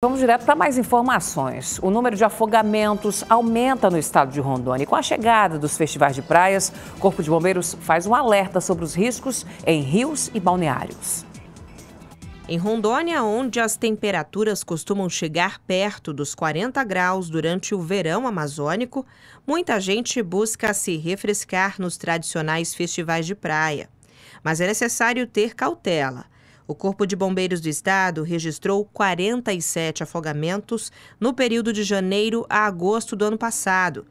Vamos direto para mais informações. O número de afogamentos aumenta no estado de Rondônia. E com a chegada dos festivais de praias, o Corpo de Bombeiros faz um alerta sobre os riscos em rios e balneários. Em Rondônia, onde as temperaturas costumam chegar perto dos 40 graus durante o verão amazônico, muita gente busca se refrescar nos tradicionais festivais de praia. Mas é necessário ter cautela. O Corpo de Bombeiros do Estado registrou 47 afogamentos no período de janeiro a agosto do ano passado.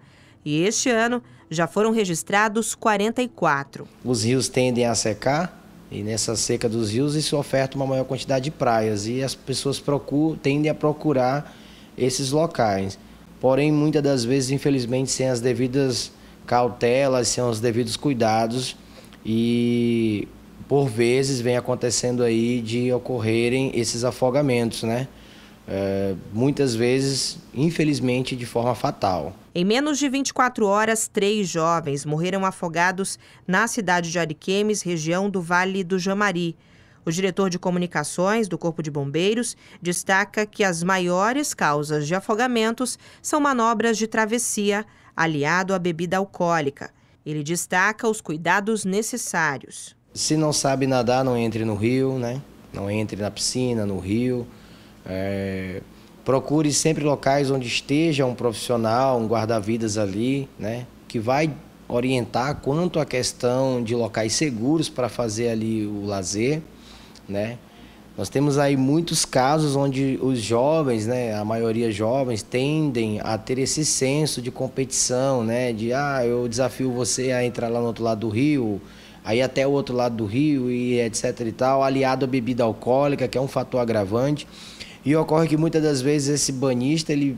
E este ano já foram registrados 44. Os rios tendem a secar e nessa seca dos rios isso oferta uma maior quantidade de praias e as pessoas procuram, tendem a procurar esses locais. Porém, muitas das vezes, infelizmente, sem as devidas cautelas, sem os devidos cuidados e por vezes vem acontecendo aí de ocorrerem esses afogamentos, né? É, muitas vezes, infelizmente, de forma fatal. Em menos de 24 horas, três jovens morreram afogados na cidade de Ariquemes, região do Vale do Jamari. O diretor de comunicações do Corpo de Bombeiros destaca que as maiores causas de afogamentos são manobras de travessia, aliado à bebida alcoólica. Ele destaca os cuidados necessários. Se não sabe nadar, não entre no rio, né? Não entre na piscina, no rio. É... Procure sempre locais onde esteja um profissional, um guarda-vidas ali, né? Que vai orientar quanto à questão de locais seguros para fazer ali o lazer, né? Nós temos aí muitos casos onde os jovens, né, a maioria jovens, tendem a ter esse senso de competição, né, de ah, eu desafio você a entrar lá no outro lado do rio, aí até o outro lado do rio e etc e tal, aliado à bebida alcoólica, que é um fator agravante. E ocorre que muitas das vezes esse banista ele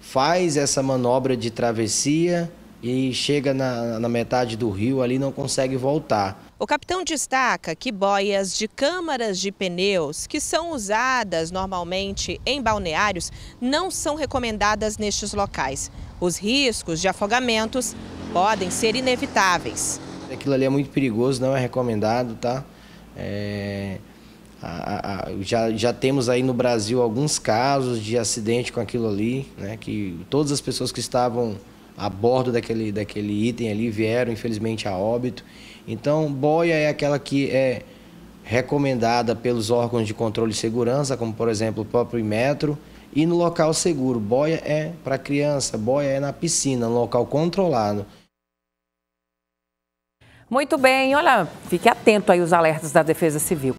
faz essa manobra de travessia e chega na, na metade do rio ali não consegue voltar. O capitão destaca que boias de câmaras de pneus, que são usadas normalmente em balneários, não são recomendadas nestes locais. Os riscos de afogamentos podem ser inevitáveis. Aquilo ali é muito perigoso, não é recomendado, tá? É, a, a, já, já temos aí no Brasil alguns casos de acidente com aquilo ali, né? Que todas as pessoas que estavam a bordo daquele, daquele item ali vieram, infelizmente, a óbito. Então, boia é aquela que é recomendada pelos órgãos de controle e segurança, como, por exemplo, o próprio Metro, e no local seguro. Boia é para criança, boia é na piscina, no local controlado. Muito bem, olha, fique atento aí os alertas da Defesa Civil.